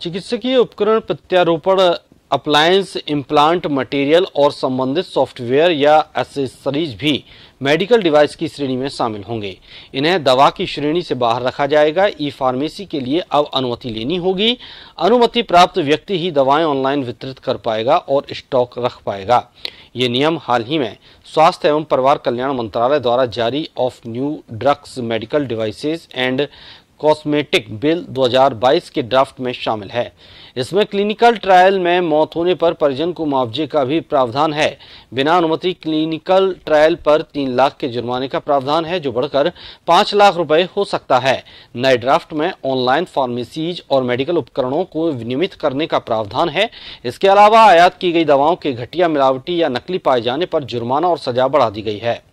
चिकित्सकीय उपकरण प्रत्यारोपण अप्लायंस इम्प्लांट मटेरियल और संबंधित सॉफ्टवेयर या एसेसरीज भी मेडिकल डिवाइस की श्रेणी में शामिल होंगे इन्हें दवा की श्रेणी से बाहर रखा जाएगा ई फार्मेसी के लिए अब अनुमति लेनी होगी अनुमति प्राप्त व्यक्ति ही दवाएं ऑनलाइन वितरित कर पाएगा और स्टॉक रख पाएगा ये नियम हाल ही में स्वास्थ्य एवं परिवार कल्याण मंत्रालय द्वारा जारी of new drugs medical devices and cosmetic bill 2022 के ड्राफ्ट में शामिल है इसमें क्लिनिकल ट्रायल में मौत होने पर परिजन को मुआवजे का भी प्रावधान है बिना अनुमति क्लिनिकल ट्रायल पर तीन लाख के जुर्माने का प्रावधान है जो बढ़कर पांच लाख रुपए हो सकता है नए ड्राफ्ट में ऑनलाइन फार्मेसीज और मेडिकल उपकरणों को विनियमित करने का प्रावधान है इसके अलावा आयात की गई दवाओं के घटिया मिलावटी या नकली पाए जाने पर जुर्माना और सजा बढ़ा दी गई है